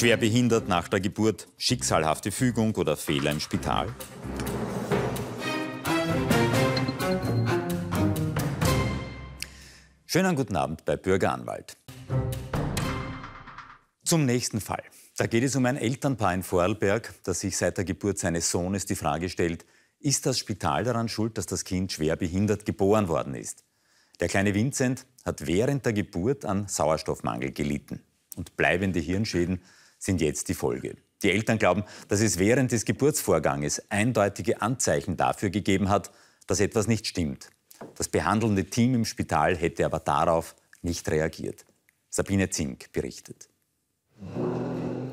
Schwerbehindert nach der Geburt, schicksalhafte Fügung oder Fehler im Spital. Schönen guten Abend bei Bürgeranwalt. Zum nächsten Fall. Da geht es um ein Elternpaar in Vorarlberg, das sich seit der Geburt seines Sohnes die Frage stellt, ist das Spital daran schuld, dass das Kind schwer behindert geboren worden ist? Der kleine Vincent hat während der Geburt an Sauerstoffmangel gelitten und bleibende Hirnschäden sind jetzt die Folge. Die Eltern glauben, dass es während des Geburtsvorganges eindeutige Anzeichen dafür gegeben hat, dass etwas nicht stimmt. Das behandelnde Team im Spital hätte aber darauf nicht reagiert. Sabine Zink berichtet.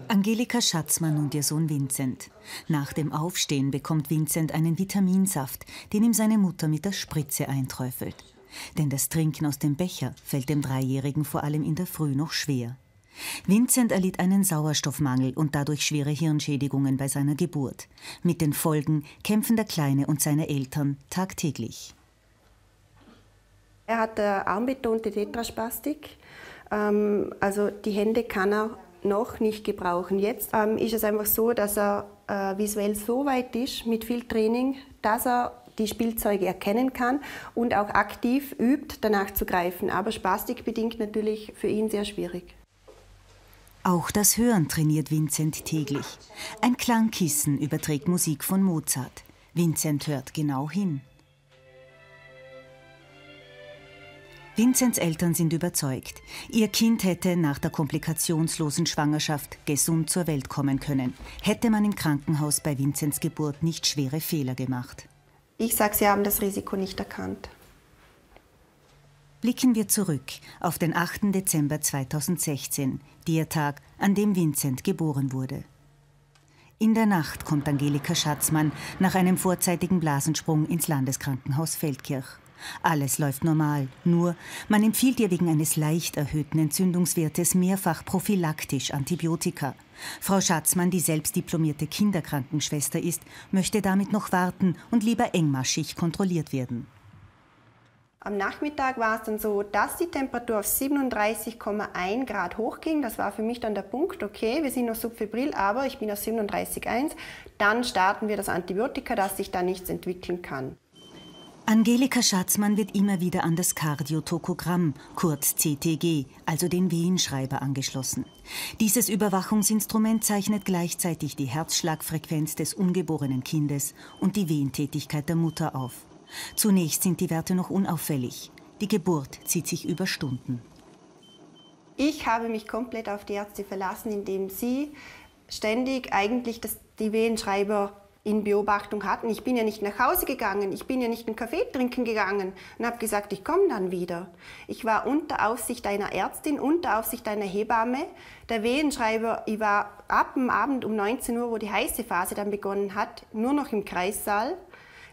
Angelika Schatzmann und ihr Sohn Vincent. Nach dem Aufstehen bekommt Vincent einen Vitaminsaft, den ihm seine Mutter mit der Spritze einträufelt. Denn das Trinken aus dem Becher fällt dem Dreijährigen vor allem in der Früh noch schwer. Vincent erlitt einen Sauerstoffmangel und dadurch schwere Hirnschädigungen bei seiner Geburt. Mit den Folgen kämpfen der Kleine und seine Eltern tagtäglich. Er hat eine äh, armbetonte Tetraspastik. Ähm, also die Hände kann er noch nicht gebrauchen. Jetzt ähm, ist es einfach so, dass er äh, visuell so weit ist mit viel Training, dass er die Spielzeuge erkennen kann und auch aktiv übt, danach zu greifen. Aber spastikbedingt natürlich für ihn sehr schwierig. Auch das Hören trainiert Vincent täglich. Ein Klangkissen überträgt Musik von Mozart. Vincent hört genau hin. Vinzens Eltern sind überzeugt, ihr Kind hätte nach der komplikationslosen Schwangerschaft gesund zur Welt kommen können, hätte man im Krankenhaus bei Vinzens Geburt nicht schwere Fehler gemacht. Ich sage, sie haben das Risiko nicht erkannt. Blicken wir zurück auf den 8. Dezember 2016, der Tag, an dem Vincent geboren wurde. In der Nacht kommt Angelika Schatzmann nach einem vorzeitigen Blasensprung ins Landeskrankenhaus Feldkirch. Alles läuft normal, nur man empfiehlt ihr wegen eines leicht erhöhten Entzündungswertes mehrfach prophylaktisch Antibiotika. Frau Schatzmann, die selbst diplomierte Kinderkrankenschwester ist, möchte damit noch warten und lieber engmaschig kontrolliert werden. Am Nachmittag war es dann so, dass die Temperatur auf 37,1 Grad hochging. Das war für mich dann der Punkt, okay, wir sind noch subfebril, aber ich bin auf 37,1. Dann starten wir das Antibiotika, dass sich da nichts entwickeln kann. Angelika Schatzmann wird immer wieder an das Kardiotokogramm, kurz CTG, also den Wehenschreiber, angeschlossen. Dieses Überwachungsinstrument zeichnet gleichzeitig die Herzschlagfrequenz des ungeborenen Kindes und die Wehentätigkeit der Mutter auf. Zunächst sind die Werte noch unauffällig. Die Geburt zieht sich über Stunden. Ich habe mich komplett auf die Ärzte verlassen, indem sie ständig eigentlich das, die Wehenschreiber in Beobachtung hatten. Ich bin ja nicht nach Hause gegangen, ich bin ja nicht einen Kaffee trinken gegangen und habe gesagt, ich komme dann wieder. Ich war unter Aufsicht einer Ärztin, unter Aufsicht einer Hebamme. Der Wehenschreiber, ich war ab dem Abend um 19 Uhr, wo die heiße Phase dann begonnen hat, nur noch im Kreissaal.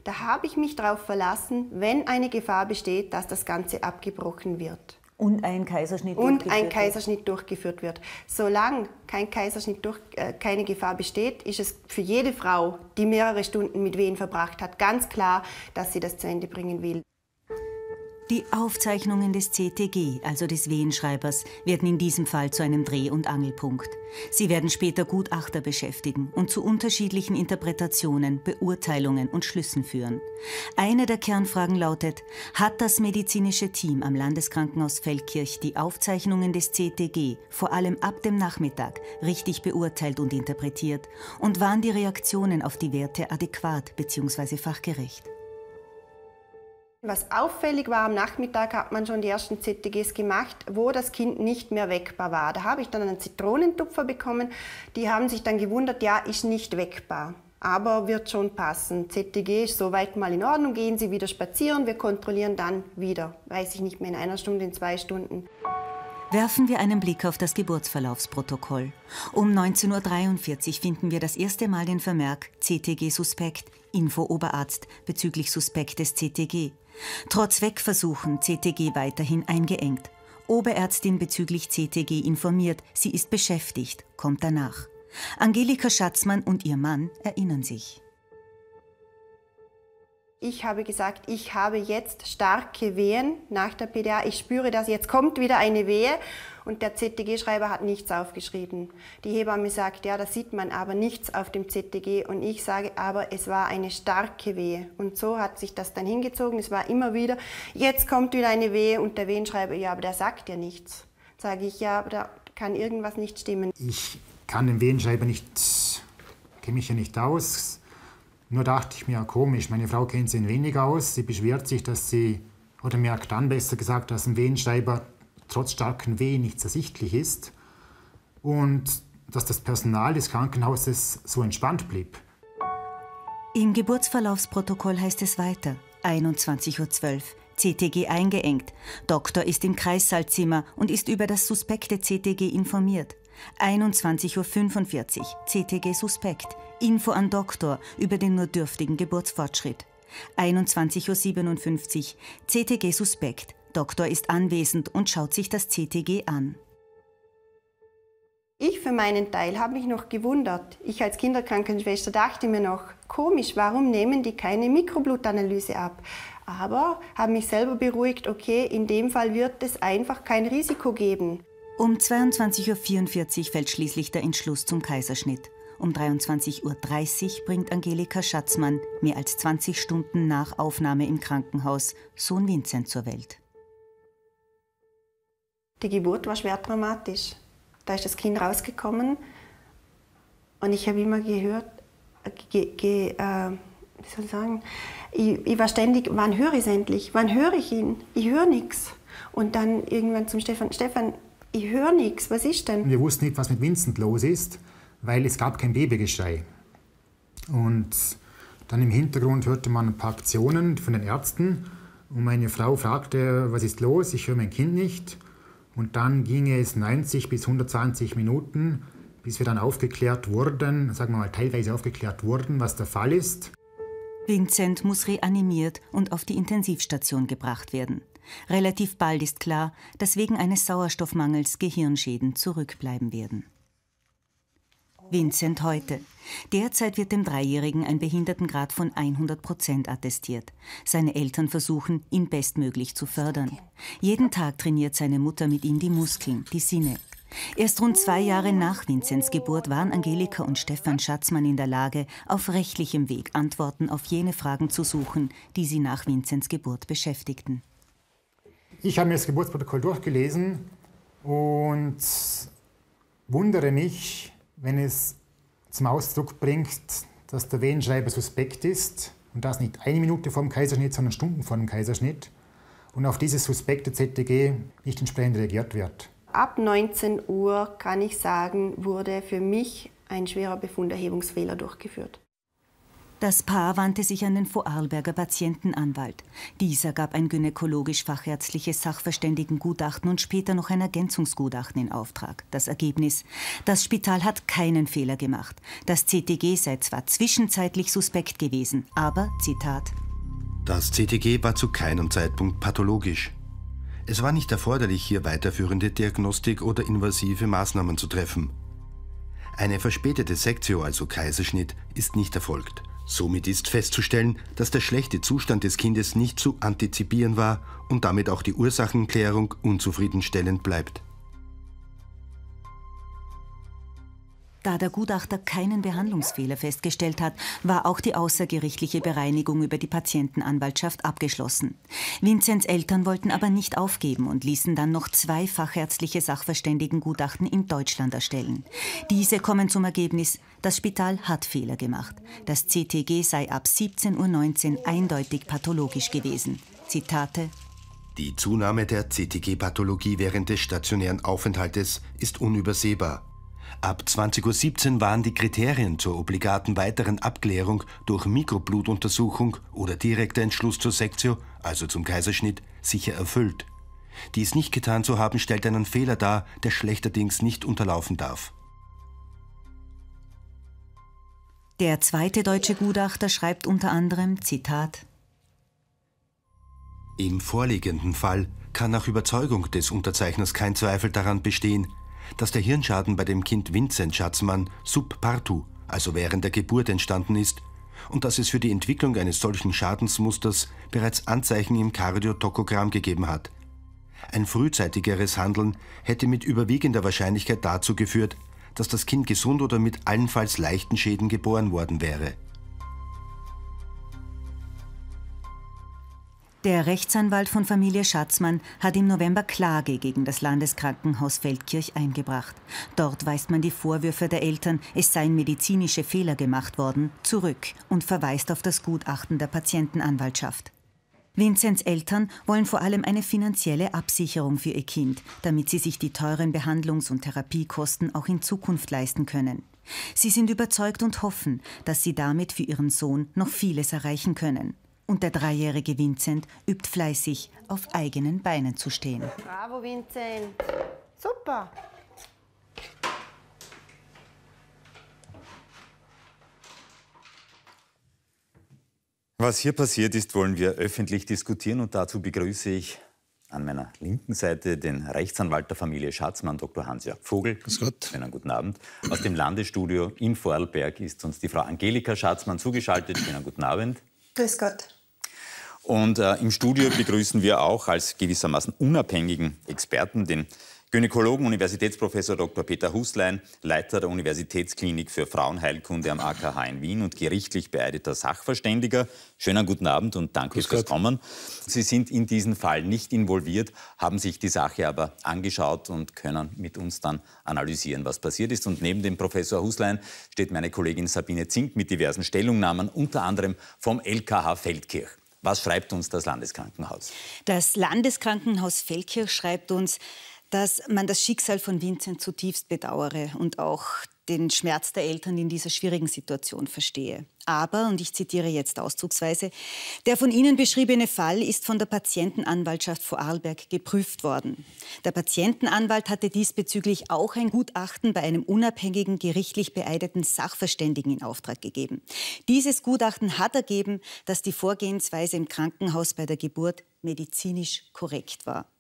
Da habe ich mich darauf verlassen, wenn eine Gefahr besteht, dass das Ganze abgebrochen wird. Und ein Kaiserschnitt und durchgeführt ein Kaiserschnitt wird. durchgeführt wird. Solange kein Kaiserschnitt durch, äh, keine Gefahr besteht, ist es für jede Frau, die mehrere Stunden mit Wehen verbracht hat, ganz klar, dass sie das zu Ende bringen will. Die Aufzeichnungen des CTG, also des Wehenschreibers, werden in diesem Fall zu einem Dreh- und Angelpunkt. Sie werden später Gutachter beschäftigen und zu unterschiedlichen Interpretationen, Beurteilungen und Schlüssen führen. Eine der Kernfragen lautet, hat das medizinische Team am Landeskrankenhaus Feldkirch die Aufzeichnungen des CTG, vor allem ab dem Nachmittag, richtig beurteilt und interpretiert und waren die Reaktionen auf die Werte adäquat bzw. fachgerecht? Was auffällig war, am Nachmittag hat man schon die ersten ZTGs gemacht, wo das Kind nicht mehr weckbar war. Da habe ich dann einen Zitronentupfer bekommen. Die haben sich dann gewundert, ja, ist nicht weckbar. Aber wird schon passen. ZTG ist soweit mal in Ordnung, gehen Sie wieder spazieren, wir kontrollieren dann wieder. Weiß ich nicht mehr, in einer Stunde, in zwei Stunden. Werfen wir einen Blick auf das Geburtsverlaufsprotokoll. Um 19.43 Uhr finden wir das erste Mal den Vermerk CTG-Suspekt, Info-Oberarzt bezüglich Suspekt des CTG. Trotz Wegversuchen CTG weiterhin eingeengt. Oberärztin bezüglich CTG informiert, sie ist beschäftigt, kommt danach. Angelika Schatzmann und ihr Mann erinnern sich. Ich habe gesagt, ich habe jetzt starke Wehen nach der PDA. Ich spüre, dass jetzt kommt wieder eine Wehe und der ZTG-Schreiber hat nichts aufgeschrieben. Die Hebamme sagt, ja, da sieht man aber nichts auf dem ZTG und ich sage aber, es war eine starke Wehe. Und so hat sich das dann hingezogen, es war immer wieder, jetzt kommt wieder eine Wehe und der Wehenschreiber, ja, aber der sagt ja nichts. Sage ich, ja, aber da kann irgendwas nicht stimmen. Ich kann den Wehenschreiber nicht, kenne mich ja nicht aus. Nur dachte ich mir, komisch, meine Frau kennt sich wenig aus. Sie beschwert sich, dass sie, oder merkt dann besser gesagt, dass ein Wehenschreiber trotz starken Wehen nichts ersichtlich ist und dass das Personal des Krankenhauses so entspannt blieb. Im Geburtsverlaufsprotokoll heißt es weiter, 21.12 Uhr, CTG eingeengt. Doktor ist im Kreissaalzimmer und ist über das suspekte CTG informiert. 21.45 Uhr, CTG suspekt. Info an Doktor über den nur dürftigen Geburtsfortschritt. 21.57 Uhr, CTG suspekt. Doktor ist anwesend und schaut sich das CTG an. Ich für meinen Teil habe mich noch gewundert. Ich als Kinderkrankenschwester dachte mir noch, komisch, warum nehmen die keine Mikroblutanalyse ab? Aber habe mich selber beruhigt, okay, in dem Fall wird es einfach kein Risiko geben. Um 22.44 Uhr fällt schließlich der Entschluss zum Kaiserschnitt. Um 23.30 Uhr bringt Angelika Schatzmann mehr als 20 Stunden nach Aufnahme im Krankenhaus Sohn Vincent zur Welt. Die Geburt war schwer dramatisch. Da ist das Kind rausgekommen und ich habe immer gehört, ge, ge, äh, wie soll ich sagen, ich, ich war ständig, wann höre ich es endlich? Wann höre ich ihn? Ich höre nichts. Und dann irgendwann zum Stefan, Stefan, ich höre nichts, was ist denn? Wir wussten nicht, was mit Vincent los ist, weil es gab kein Babygeschrei. Und dann im Hintergrund hörte man ein paar Aktionen von den Ärzten und meine Frau fragte, was ist los, ich höre mein Kind nicht. Und dann ging es 90 bis 120 Minuten, bis wir dann aufgeklärt wurden, sagen wir mal teilweise aufgeklärt wurden, was der Fall ist. Vincent muss reanimiert und auf die Intensivstation gebracht werden. Relativ bald ist klar, dass wegen eines Sauerstoffmangels Gehirnschäden zurückbleiben werden. Vincent heute. Derzeit wird dem Dreijährigen ein Behindertengrad von 100 Prozent attestiert. Seine Eltern versuchen, ihn bestmöglich zu fördern. Jeden Tag trainiert seine Mutter mit ihm die Muskeln, die Sinne. Erst rund zwei Jahre nach Vinzens Geburt waren Angelika und Stefan Schatzmann in der Lage, auf rechtlichem Weg Antworten auf jene Fragen zu suchen, die sie nach Vinzens Geburt beschäftigten. Ich habe mir das Geburtsprotokoll durchgelesen und wundere mich, wenn es zum Ausdruck bringt, dass der Wehenschreiber suspekt ist und das nicht eine Minute vor dem Kaiserschnitt, sondern Stunden vor dem Kaiserschnitt und auf dieses suspekte ZTG nicht entsprechend reagiert wird. Ab 19 Uhr kann ich sagen, wurde für mich ein schwerer Befunderhebungsfehler durchgeführt. Das Paar wandte sich an den Vorarlberger Patientenanwalt. Dieser gab ein gynäkologisch-fachärztliches Sachverständigengutachten und später noch ein Ergänzungsgutachten in Auftrag. Das Ergebnis: Das Spital hat keinen Fehler gemacht. Das CTG sei zwar zwischenzeitlich suspekt gewesen, aber, Zitat, das CTG war zu keinem Zeitpunkt pathologisch. Es war nicht erforderlich, hier weiterführende Diagnostik oder invasive Maßnahmen zu treffen. Eine verspätete Sektio, also Kaiserschnitt, ist nicht erfolgt. Somit ist festzustellen, dass der schlechte Zustand des Kindes nicht zu antizipieren war und damit auch die Ursachenklärung unzufriedenstellend bleibt. Da der Gutachter keinen Behandlungsfehler festgestellt hat, war auch die außergerichtliche Bereinigung über die Patientenanwaltschaft abgeschlossen. Vinzenz Eltern wollten aber nicht aufgeben und ließen dann noch zwei fachärztliche Sachverständigengutachten in Deutschland erstellen. Diese kommen zum Ergebnis, das Spital hat Fehler gemacht. Das CTG sei ab 17.19 Uhr eindeutig pathologisch gewesen. Zitate die Zunahme der CTG-Pathologie während des stationären Aufenthaltes ist unübersehbar. Ab 20.17 Uhr waren die Kriterien zur obligaten weiteren Abklärung durch Mikroblutuntersuchung oder direkter Entschluss zur Sektio, also zum Kaiserschnitt, sicher erfüllt. Dies nicht getan zu haben, stellt einen Fehler dar, der schlechterdings nicht unterlaufen darf. Der zweite deutsche Gutachter schreibt unter anderem, Zitat, Im vorliegenden Fall kann nach Überzeugung des Unterzeichners kein Zweifel daran bestehen, dass der Hirnschaden bei dem Kind Vincent Schatzmann subpartu, also während der Geburt, entstanden ist und dass es für die Entwicklung eines solchen Schadensmusters bereits Anzeichen im Kardiotokogramm gegeben hat. Ein frühzeitigeres Handeln hätte mit überwiegender Wahrscheinlichkeit dazu geführt, dass das Kind gesund oder mit allenfalls leichten Schäden geboren worden wäre. Der Rechtsanwalt von Familie Schatzmann hat im November Klage gegen das Landeskrankenhaus Feldkirch eingebracht. Dort weist man die Vorwürfe der Eltern, es seien medizinische Fehler gemacht worden, zurück und verweist auf das Gutachten der Patientenanwaltschaft. Vinzenz Eltern wollen vor allem eine finanzielle Absicherung für ihr Kind, damit sie sich die teuren Behandlungs- und Therapiekosten auch in Zukunft leisten können. Sie sind überzeugt und hoffen, dass sie damit für ihren Sohn noch vieles erreichen können. Und der dreijährige Vincent übt fleißig, auf eigenen Beinen zu stehen. Bravo, Vincent. Super. Was hier passiert ist, wollen wir öffentlich diskutieren und dazu begrüße ich an meiner linken Seite den Rechtsanwalt der Familie Schatzmann, Dr. Hans-Jörg Vogel. Grüß Gott. Einen guten Abend. Aus dem Landesstudio in Vorarlberg ist uns die Frau Angelika Schatzmann zugeschaltet. Schönen guten Abend. Grüß Gott. Und äh, im Studio begrüßen wir auch als gewissermaßen unabhängigen Experten den Gynäkologen, Universitätsprofessor Dr. Peter Huslein, Leiter der Universitätsklinik für Frauenheilkunde am AKH in Wien und gerichtlich beeideter Sachverständiger. Schönen guten Abend und danke fürs Kommen. Sie sind in diesem Fall nicht involviert, haben sich die Sache aber angeschaut und können mit uns dann analysieren, was passiert ist. Und neben dem Professor Huslein steht meine Kollegin Sabine Zink mit diversen Stellungnahmen, unter anderem vom LKH Feldkirch. Was schreibt uns das Landeskrankenhaus? Das Landeskrankenhaus Felkirch schreibt uns, dass man das Schicksal von Vincent zutiefst bedauere und auch den Schmerz der Eltern in dieser schwierigen Situation verstehe. Aber, und ich zitiere jetzt auszugsweise, der von Ihnen beschriebene Fall ist von der Patientenanwaltschaft Vorarlberg geprüft worden. Der Patientenanwalt hatte diesbezüglich auch ein Gutachten bei einem unabhängigen, gerichtlich beeideten Sachverständigen in Auftrag gegeben. Dieses Gutachten hat ergeben, dass die Vorgehensweise im Krankenhaus bei der Geburt medizinisch korrekt war.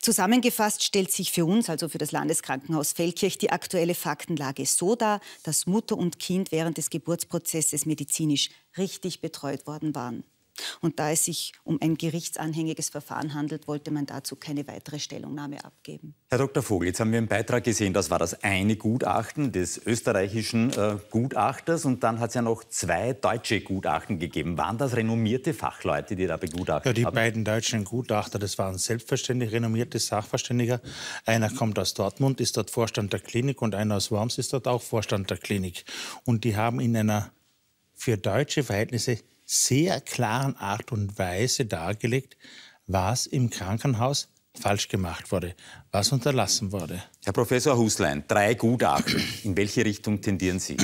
Zusammengefasst stellt sich für uns, also für das Landeskrankenhaus Feldkirch, die aktuelle Faktenlage so dar, dass Mutter und Kind während des Geburtsprozesses medizinisch richtig betreut worden waren. Und da es sich um ein gerichtsanhängiges Verfahren handelt, wollte man dazu keine weitere Stellungnahme abgeben. Herr Dr. Vogel, jetzt haben wir im Beitrag gesehen, das war das eine Gutachten des österreichischen äh, Gutachters und dann hat es ja noch zwei deutsche Gutachten gegeben. Waren das renommierte Fachleute, die da begutachtet haben? Ja, die haben? beiden deutschen Gutachter, das waren selbstverständlich renommierte Sachverständiger. Einer kommt aus Dortmund, ist dort Vorstand der Klinik und einer aus Worms ist dort auch Vorstand der Klinik. Und die haben in einer für deutsche Verhältnisse sehr klaren Art und Weise dargelegt, was im Krankenhaus falsch gemacht wurde, was unterlassen wurde. Herr Professor Huslein, drei Gutachten. In welche Richtung tendieren Sie?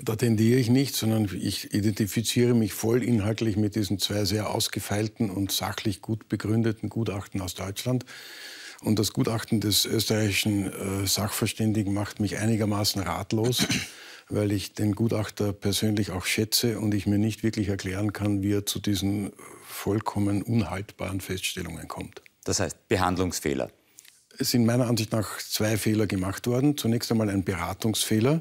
Da tendiere ich nicht, sondern ich identifiziere mich voll inhaltlich mit diesen zwei sehr ausgefeilten und sachlich gut begründeten Gutachten aus Deutschland. Und das Gutachten des österreichischen äh, Sachverständigen macht mich einigermaßen ratlos weil ich den Gutachter persönlich auch schätze und ich mir nicht wirklich erklären kann, wie er zu diesen vollkommen unhaltbaren Feststellungen kommt. Das heißt Behandlungsfehler. Es sind meiner Ansicht nach zwei Fehler gemacht worden. Zunächst einmal ein Beratungsfehler.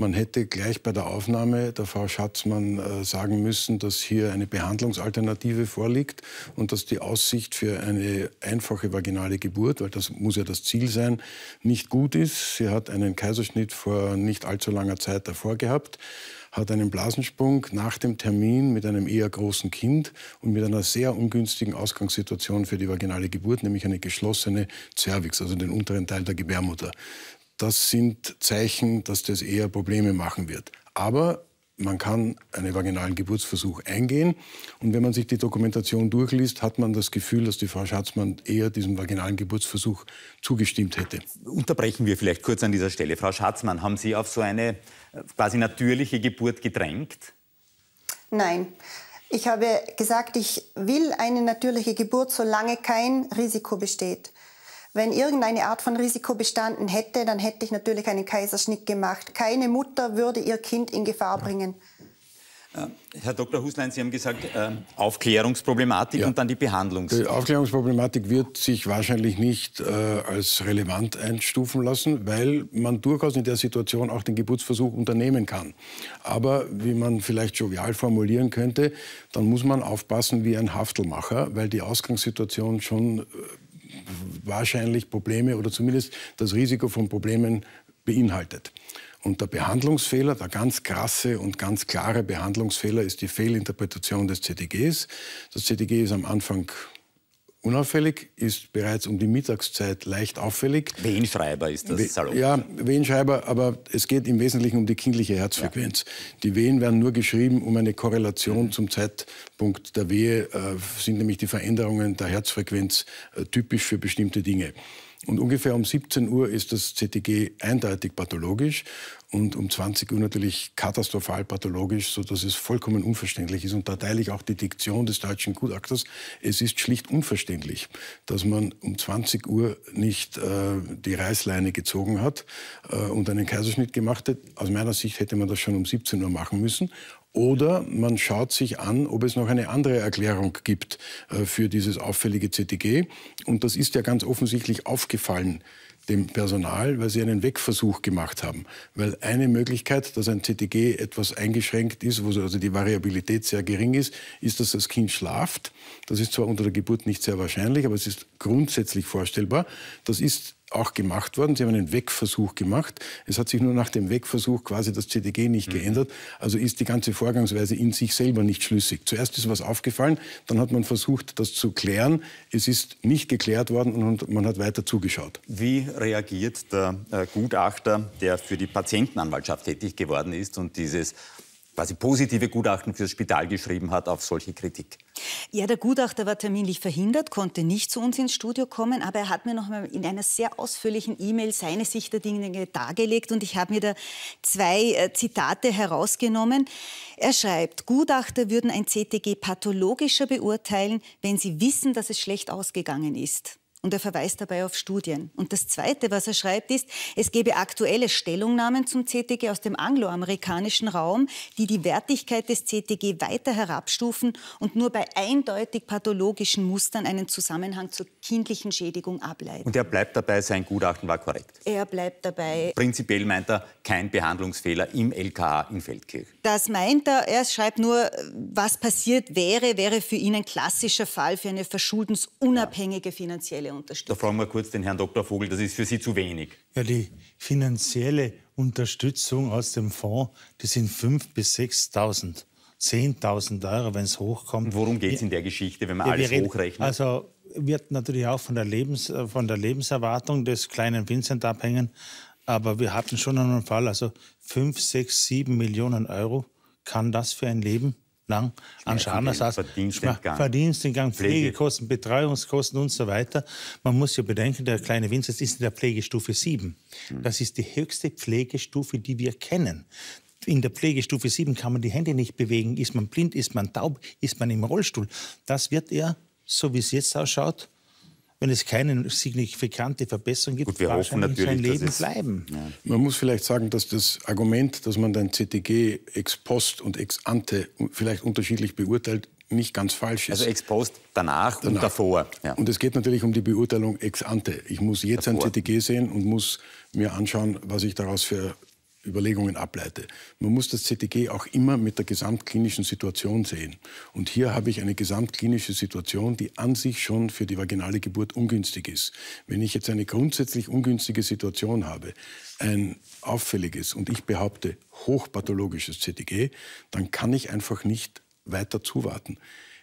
Man hätte gleich bei der Aufnahme der Frau Schatzmann äh, sagen müssen, dass hier eine Behandlungsalternative vorliegt und dass die Aussicht für eine einfache vaginale Geburt, weil das muss ja das Ziel sein, nicht gut ist. Sie hat einen Kaiserschnitt vor nicht allzu langer Zeit davor gehabt hat einen Blasensprung nach dem Termin mit einem eher großen Kind und mit einer sehr ungünstigen Ausgangssituation für die vaginale Geburt, nämlich eine geschlossene Cervix, also den unteren Teil der Gebärmutter das sind Zeichen, dass das eher Probleme machen wird. Aber man kann einen vaginalen Geburtsversuch eingehen. Und wenn man sich die Dokumentation durchliest, hat man das Gefühl, dass die Frau Schatzmann eher diesem vaginalen Geburtsversuch zugestimmt hätte. Unterbrechen wir vielleicht kurz an dieser Stelle. Frau Schatzmann, haben Sie auf so eine äh, quasi natürliche Geburt gedrängt? Nein. Ich habe gesagt, ich will eine natürliche Geburt, solange kein Risiko besteht. Wenn irgendeine Art von Risiko bestanden hätte, dann hätte ich natürlich einen Kaiserschnitt gemacht. Keine Mutter würde ihr Kind in Gefahr bringen. Äh, Herr Dr. Huslein, Sie haben gesagt, äh, Aufklärungsproblematik ja. und dann die Behandlung. Die Aufklärungsproblematik wird sich wahrscheinlich nicht äh, als relevant einstufen lassen, weil man durchaus in der Situation auch den Geburtsversuch unternehmen kann. Aber wie man vielleicht jovial formulieren könnte, dann muss man aufpassen wie ein Haftelmacher, weil die Ausgangssituation schon äh, wahrscheinlich Probleme oder zumindest das Risiko von Problemen beinhaltet. Und der Behandlungsfehler, der ganz krasse und ganz klare Behandlungsfehler ist die Fehlinterpretation des CTGs. Das CTG ist am Anfang unauffällig, ist bereits um die Mittagszeit leicht auffällig. Wehenschreiber ist das Salon. Ja, Wehenschreiber, aber es geht im Wesentlichen um die kindliche Herzfrequenz. Ja. Die Wehen werden nur geschrieben, um eine Korrelation mhm. zum Zeitpunkt der Wehe, äh, sind nämlich die Veränderungen der Herzfrequenz äh, typisch für bestimmte Dinge. Und ungefähr um 17 Uhr ist das CTG eindeutig pathologisch und um 20 Uhr natürlich katastrophal pathologisch, sodass es vollkommen unverständlich ist. Und da teile ich auch die Diktion des deutschen Gutachters. Es ist schlicht unverständlich, dass man um 20 Uhr nicht äh, die Reißleine gezogen hat äh, und einen Kaiserschnitt gemacht hat. Aus meiner Sicht hätte man das schon um 17 Uhr machen müssen. Oder man schaut sich an, ob es noch eine andere Erklärung gibt äh, für dieses auffällige ZTG. Und das ist ja ganz offensichtlich aufgefallen dem Personal, weil sie einen Wegversuch gemacht haben. Weil eine Möglichkeit, dass ein CTG etwas eingeschränkt ist, wo also die Variabilität sehr gering ist, ist, dass das Kind schlaft. Das ist zwar unter der Geburt nicht sehr wahrscheinlich, aber es ist grundsätzlich vorstellbar. Das ist auch gemacht worden. Sie haben einen Wegversuch gemacht. Es hat sich nur nach dem Wegversuch quasi das CDG nicht mhm. geändert. Also ist die ganze Vorgangsweise in sich selber nicht schlüssig. Zuerst ist was aufgefallen, dann hat man versucht, das zu klären. Es ist nicht geklärt worden und man hat weiter zugeschaut. Wie reagiert der äh, Gutachter, der für die Patientenanwaltschaft tätig geworden ist und dieses quasi positive Gutachten für das Spital geschrieben hat auf solche Kritik. Ja, der Gutachter war terminlich verhindert, konnte nicht zu uns ins Studio kommen, aber er hat mir noch mal in einer sehr ausführlichen E-Mail seine Sicht der Dinge dargelegt und ich habe mir da zwei äh, Zitate herausgenommen. Er schreibt, Gutachter würden ein CTG pathologischer beurteilen, wenn sie wissen, dass es schlecht ausgegangen ist. Und er verweist dabei auf Studien. Und das Zweite, was er schreibt, ist, es gebe aktuelle Stellungnahmen zum CTG aus dem angloamerikanischen Raum, die die Wertigkeit des CTG weiter herabstufen und nur bei eindeutig pathologischen Mustern einen Zusammenhang zur kindlichen Schädigung ableiten. Und er bleibt dabei, sein Gutachten war korrekt. Er bleibt dabei. Prinzipiell meint er, kein Behandlungsfehler im LKA in Feldkirch. Das meint er. Er schreibt nur, was passiert wäre, wäre für ihn ein klassischer Fall für eine verschuldensunabhängige finanzielle finanzielle Unterstützung. Da fragen wir kurz den Herrn Dr. Vogel, das ist für Sie zu wenig. Ja, die finanzielle Unterstützung aus dem Fonds, die sind 5.000 bis 6.000. 10.000 Euro, wenn es hochkommt. Und worum geht es in der Geschichte, wenn man ja, alles reden, hochrechnet? Also wird natürlich auch von der, Lebens, von der Lebenserwartung des kleinen Vincent abhängen. Aber wir hatten schon einen Fall, also 5, 6, 7 Millionen Euro kann das für ein Leben lang anschauen. Das heißt, Verdienstentgang, Verdienstentgang Pflegekosten, Betreuungskosten und so weiter. Man muss ja bedenken, der kleine Winzer ist in der Pflegestufe 7. Hm. Das ist die höchste Pflegestufe, die wir kennen in der Pflegestufe 7 kann man die Hände nicht bewegen, ist man blind, ist man taub, ist man im Rollstuhl. Das wird er, so wie es jetzt ausschaut, wenn es keine signifikante Verbesserung gibt, Gut, wir hoffen natürlich, sein Leben bleiben. Ja. Man muss vielleicht sagen, dass das Argument, dass man den CTG ex post und ex ante vielleicht unterschiedlich beurteilt, nicht ganz falsch ist. Also ex post, danach, danach. und davor. Ja. Und es geht natürlich um die Beurteilung ex ante. Ich muss jetzt davor. ein CTG sehen und muss mir anschauen, was ich daraus für Überlegungen ableite. Man muss das CTG auch immer mit der gesamtklinischen Situation sehen. Und hier habe ich eine gesamtklinische Situation, die an sich schon für die vaginale Geburt ungünstig ist. Wenn ich jetzt eine grundsätzlich ungünstige Situation habe, ein auffälliges und ich behaupte hochpathologisches CTG, dann kann ich einfach nicht weiter zuwarten.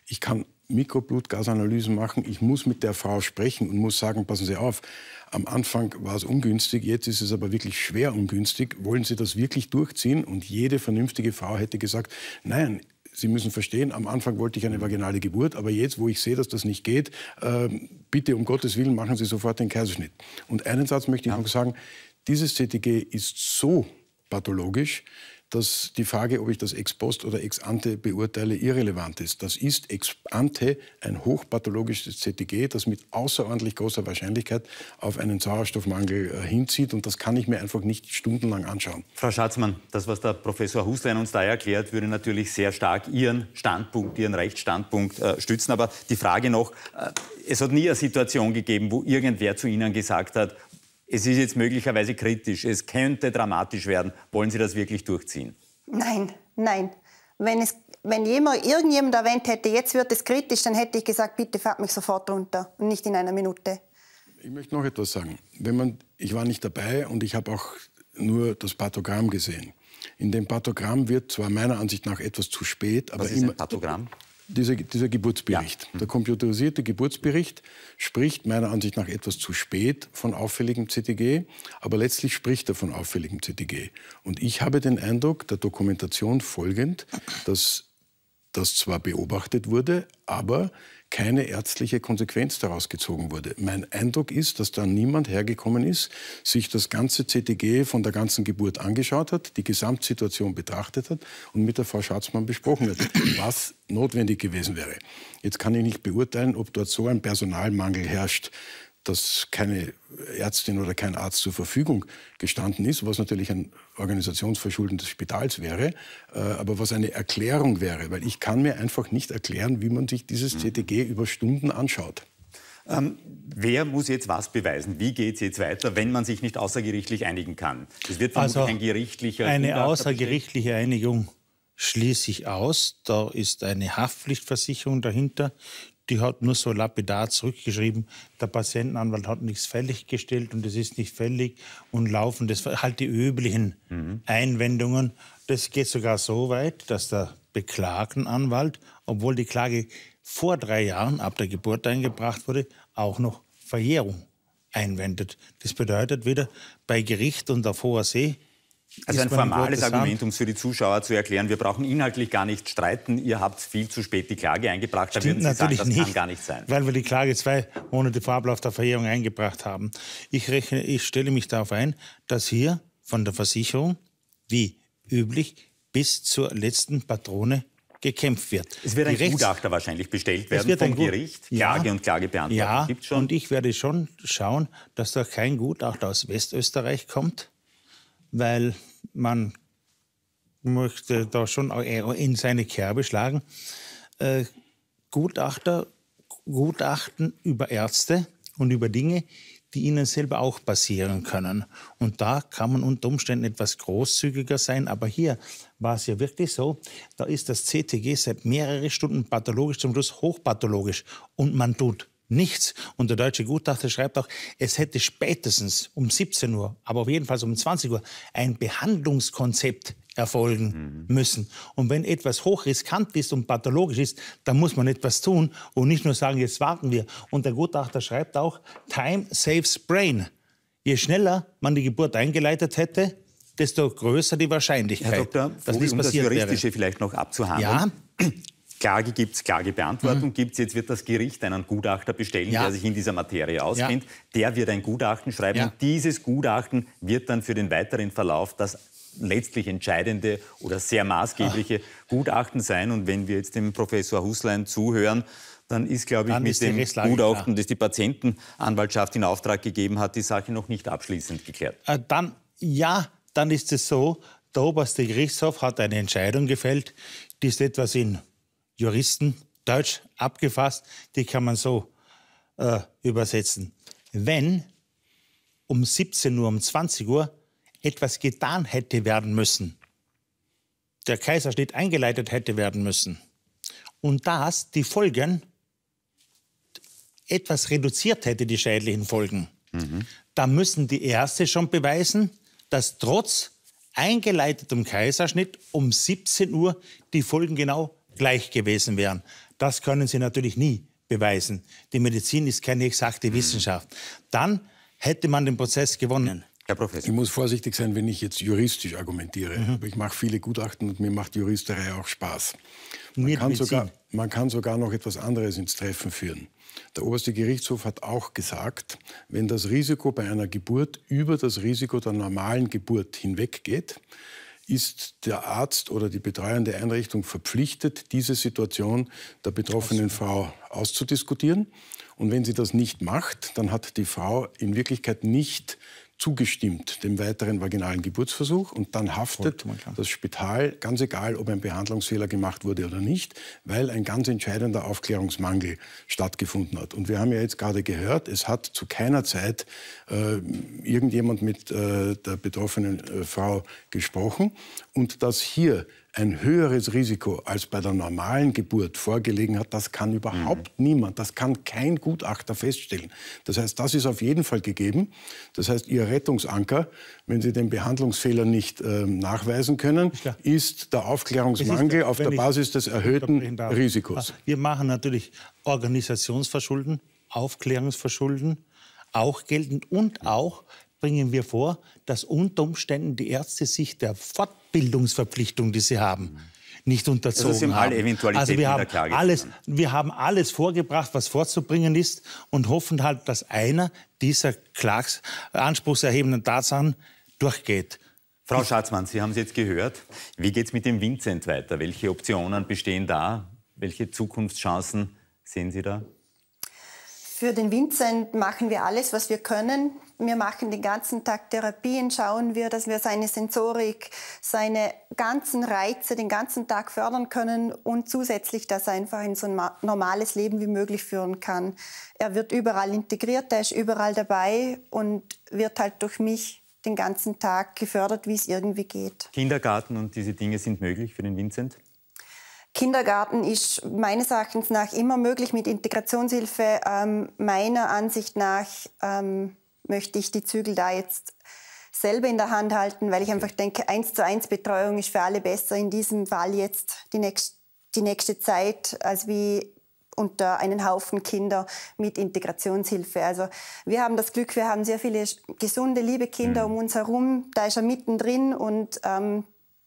Ich kann Mikroblutgasanalysen machen. Ich muss mit der Frau sprechen und muss sagen, passen Sie auf, am Anfang war es ungünstig, jetzt ist es aber wirklich schwer ungünstig. Wollen Sie das wirklich durchziehen? Und jede vernünftige Frau hätte gesagt, nein, Sie müssen verstehen, am Anfang wollte ich eine vaginale Geburt, aber jetzt, wo ich sehe, dass das nicht geht, äh, bitte um Gottes Willen machen Sie sofort den Kaiserschnitt. Und einen Satz möchte ich ja. noch sagen, dieses CTG ist so pathologisch, dass die Frage, ob ich das ex post oder ex ante beurteile, irrelevant ist. Das ist ex ante ein hochpathologisches CTG, das mit außerordentlich großer Wahrscheinlichkeit auf einen Sauerstoffmangel äh, hinzieht. Und das kann ich mir einfach nicht stundenlang anschauen. Frau Schatzmann, das, was der Professor Huslein uns da erklärt, würde natürlich sehr stark Ihren Standpunkt, Ihren Rechtsstandpunkt äh, stützen. Aber die Frage noch, äh, es hat nie eine Situation gegeben, wo irgendwer zu Ihnen gesagt hat, es ist jetzt möglicherweise kritisch, es könnte dramatisch werden. Wollen Sie das wirklich durchziehen? Nein, nein. Wenn, es, wenn jemand, irgendjemand erwähnt hätte, jetzt wird es kritisch, dann hätte ich gesagt, bitte fahrt mich sofort runter und nicht in einer Minute. Ich möchte noch etwas sagen. Wenn man, ich war nicht dabei und ich habe auch nur das Pathogramm gesehen. In dem Pathogramm wird zwar meiner Ansicht nach etwas zu spät, aber Was ist immer. Ein Pathogramm? Dieser, dieser Geburtsbericht, ja. der computerisierte Geburtsbericht, spricht meiner Ansicht nach etwas zu spät von auffälligem CTG, aber letztlich spricht er von auffälligem CTG. Und ich habe den Eindruck, der Dokumentation folgend, dass das zwar beobachtet wurde, aber keine ärztliche Konsequenz daraus gezogen wurde. Mein Eindruck ist, dass da niemand hergekommen ist, sich das ganze CTG von der ganzen Geburt angeschaut hat, die Gesamtsituation betrachtet hat und mit der Frau Schatzmann besprochen hat, was notwendig gewesen wäre. Jetzt kann ich nicht beurteilen, ob dort so ein Personalmangel herrscht, dass keine Ärztin oder kein Arzt zur Verfügung gestanden ist, was natürlich ein Organisationsverschulden des Spitals wäre, äh, aber was eine Erklärung wäre, weil ich kann mir einfach nicht erklären, wie man sich dieses mhm. CTG über Stunden anschaut. Ähm, wer muss jetzt was beweisen? Wie geht es jetzt weiter, wenn man sich nicht außergerichtlich einigen kann? Es wird vermutlich also ein gerichtlicher... Eine außergerichtliche Einigung schließe ich aus. Da ist eine Haftpflichtversicherung dahinter, die hat nur so lapidar zurückgeschrieben, der Patientenanwalt hat nichts fälliggestellt und es ist nicht fällig und laufen das halt die üblichen mhm. Einwendungen. Das geht sogar so weit, dass der Beklagtenanwalt, obwohl die Klage vor drei Jahren ab der Geburt eingebracht wurde, auch noch Verjährung einwendet. Das bedeutet wieder, bei Gericht und auf hoher See also ein formales Argument, um es für die Zuschauer zu erklären, wir brauchen inhaltlich gar nicht streiten, ihr habt viel zu spät die Klage eingebracht, da Stimmt, würden Sie natürlich sagen, das nicht, kann gar nicht sein. Weil wir die Klage zwei Monate vor Ablauf der Verjährung eingebracht haben. Ich, rechne, ich stelle mich darauf ein, dass hier von der Versicherung, wie üblich, bis zur letzten Patrone gekämpft wird. Es wird ein Rechts Gutachter wahrscheinlich bestellt werden wird vom Gericht. Klage ja, und Klage beantwortet. Ja, schon. und ich werde schon schauen, dass da kein Gutachter aus Westösterreich kommt, weil man möchte da schon in seine Kerbe schlagen. Äh, Gutachter, Gutachten über Ärzte und über Dinge, die ihnen selber auch passieren können. Und da kann man unter Umständen etwas großzügiger sein. Aber hier war es ja wirklich so, da ist das CTG seit mehreren Stunden pathologisch, zum Schluss hochpathologisch. Und man tut nichts. Und der deutsche Gutachter schreibt auch, es hätte spätestens um 17 Uhr, aber auf jeden Fall um 20 Uhr, ein Behandlungskonzept erfolgen mhm. müssen. Und wenn etwas hochriskant ist und pathologisch ist, dann muss man etwas tun und nicht nur sagen, jetzt warten wir. Und der Gutachter schreibt auch, Time saves brain. Je schneller man die Geburt eingeleitet hätte, desto größer die Wahrscheinlichkeit, Herr Doktor, Vogel, dass dies passiert um das Juristische wäre. vielleicht noch abzuhandeln. Ja. Klage gibt es, Klagebeantwortung mhm. gibt es. Jetzt wird das Gericht einen Gutachter bestellen, ja. der sich in dieser Materie auskennt. Ja. Der wird ein Gutachten schreiben ja. und dieses Gutachten wird dann für den weiteren Verlauf das letztlich entscheidende oder sehr maßgebliche Ach. Gutachten sein. Und wenn wir jetzt dem Professor Huslein zuhören, dann ist, glaube ich, mit dem Gutachten, klar. das die Patientenanwaltschaft in Auftrag gegeben hat, die Sache noch nicht abschließend geklärt. Äh, dann, ja, dann ist es so, der oberste Gerichtshof hat eine Entscheidung gefällt, die ist etwas in Juristen, Deutsch abgefasst, die kann man so äh, übersetzen. Wenn um 17 Uhr, um 20 Uhr etwas getan hätte werden müssen, der Kaiserschnitt eingeleitet hätte werden müssen und das die Folgen etwas reduziert hätte, die schädlichen Folgen, mhm. da müssen die Ärzte schon beweisen, dass trotz eingeleitetem Kaiserschnitt um 17 Uhr die Folgen genau gleich gewesen wären. Das können sie natürlich nie beweisen. Die Medizin ist keine exakte mhm. Wissenschaft. Dann hätte man den Prozess gewonnen. Herr Professor. Ich muss vorsichtig sein, wenn ich jetzt juristisch argumentiere. Mhm. Aber ich mache viele Gutachten und mir macht Juristerei auch Spaß. Man kann, sogar, man kann sogar noch etwas anderes ins Treffen führen. Der oberste Gerichtshof hat auch gesagt, wenn das Risiko bei einer Geburt über das Risiko der normalen Geburt hinweggeht, ist der Arzt oder die betreuende Einrichtung verpflichtet, diese Situation der betroffenen Frau auszudiskutieren. Und wenn sie das nicht macht, dann hat die Frau in Wirklichkeit nicht zugestimmt, dem weiteren vaginalen Geburtsversuch. Und dann haftet das Spital, ganz egal, ob ein Behandlungsfehler gemacht wurde oder nicht, weil ein ganz entscheidender Aufklärungsmangel stattgefunden hat. Und wir haben ja jetzt gerade gehört, es hat zu keiner Zeit äh, irgendjemand mit äh, der betroffenen äh, Frau gesprochen. Und dass hier ein höheres Risiko als bei der normalen Geburt vorgelegen hat, das kann überhaupt mhm. niemand, das kann kein Gutachter feststellen. Das heißt, das ist auf jeden Fall gegeben. Das heißt, Ihr Rettungsanker, wenn Sie den Behandlungsfehler nicht äh, nachweisen können, ja. ist der Aufklärungsmangel ist, auf der Basis des erhöhten Risikos. Ah, wir machen natürlich Organisationsverschulden, Aufklärungsverschulden, auch geltend und auch bringen wir vor, dass unter Umständen die Ärzte sich der Fortbildungsverpflichtung, die sie haben, nicht unterzogen also sind alle Eventualitäten also wir haben alles, wir haben alles vorgebracht, was vorzubringen ist und hoffen halt, dass einer dieser Klags, anspruchserhebenden Tatsachen durchgeht. Frau Schatzmann, Sie haben es jetzt gehört. Wie geht es mit dem Vincent weiter? Welche Optionen bestehen da? Welche Zukunftschancen sehen Sie da? Für den Vincent machen wir alles, was wir können. Wir machen den ganzen Tag Therapien, schauen wir, dass wir seine Sensorik, seine ganzen Reize den ganzen Tag fördern können und zusätzlich, das einfach in so ein normales Leben wie möglich führen kann. Er wird überall integriert, er ist überall dabei und wird halt durch mich den ganzen Tag gefördert, wie es irgendwie geht. Kindergarten und diese Dinge sind möglich für den Vincent? Kindergarten ist meines Erachtens nach immer möglich mit Integrationshilfe. Ähm, meiner Ansicht nach ähm, möchte ich die Zügel da jetzt selber in der Hand halten, weil ich einfach denke, eins zu eins Betreuung ist für alle besser in diesem Fall jetzt die, nächst, die nächste Zeit, als wie unter einen Haufen Kinder mit Integrationshilfe. Also wir haben das Glück, wir haben sehr viele gesunde, liebe Kinder mhm. um uns herum. Da ist er mittendrin und ähm,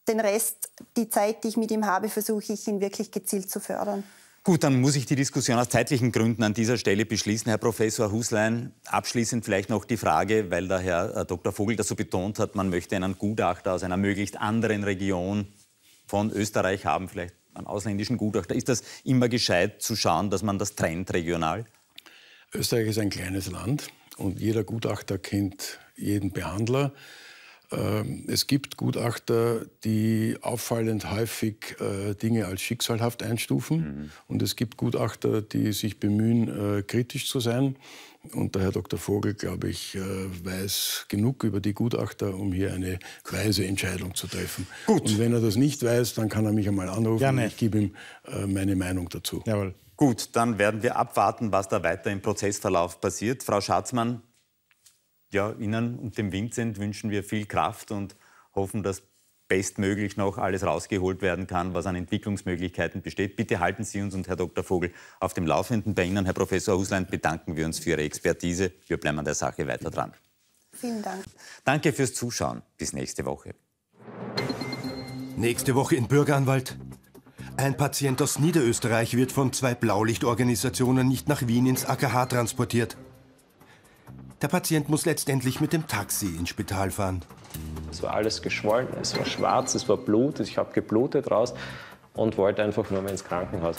den Rest, die Zeit, die ich mit ihm habe, versuche ich ihn wirklich gezielt zu fördern. Gut, dann muss ich die Diskussion aus zeitlichen Gründen an dieser Stelle beschließen. Herr Professor Huslein, abschließend vielleicht noch die Frage, weil der Herr äh, Dr. Vogel das so betont hat, man möchte einen Gutachter aus einer möglichst anderen Region von Österreich haben, vielleicht einen ausländischen Gutachter. Ist das immer gescheit zu schauen, dass man das trennt regional? Österreich ist ein kleines Land und jeder Gutachter kennt jeden Behandler. Ähm, es gibt Gutachter, die auffallend häufig äh, Dinge als schicksalhaft einstufen. Mhm. Und es gibt Gutachter, die sich bemühen, äh, kritisch zu sein. Und der Herr Dr. Vogel, glaube ich, äh, weiß genug über die Gutachter, um hier eine weise Entscheidung zu treffen. Gut. Und wenn er das nicht weiß, dann kann er mich einmal anrufen. Gerne. Ich gebe ihm meine Meinung dazu. Jawohl. Gut, dann werden wir abwarten, was da weiter im Prozessverlauf passiert. Frau Schatzmann, ja, Ihnen und dem Vincent wünschen wir viel Kraft und hoffen, dass bestmöglich noch alles rausgeholt werden kann, was an Entwicklungsmöglichkeiten besteht. Bitte halten Sie uns und Herr Dr. Vogel auf dem Laufenden. Bei Ihnen, Herr Professor Huslein, bedanken wir uns für Ihre Expertise. Wir bleiben an der Sache weiter dran. Vielen Dank. Danke fürs Zuschauen. Bis nächste Woche. Nächste Woche in Bürgeranwalt. Ein Patient aus Niederösterreich wird von zwei Blaulichtorganisationen nicht nach Wien ins AKH transportiert. Der Patient muss letztendlich mit dem Taxi ins Spital fahren. Es war alles geschwollen, es war schwarz, es war Blut, ich habe geblutet raus und wollte einfach nur mal ins Krankenhaus.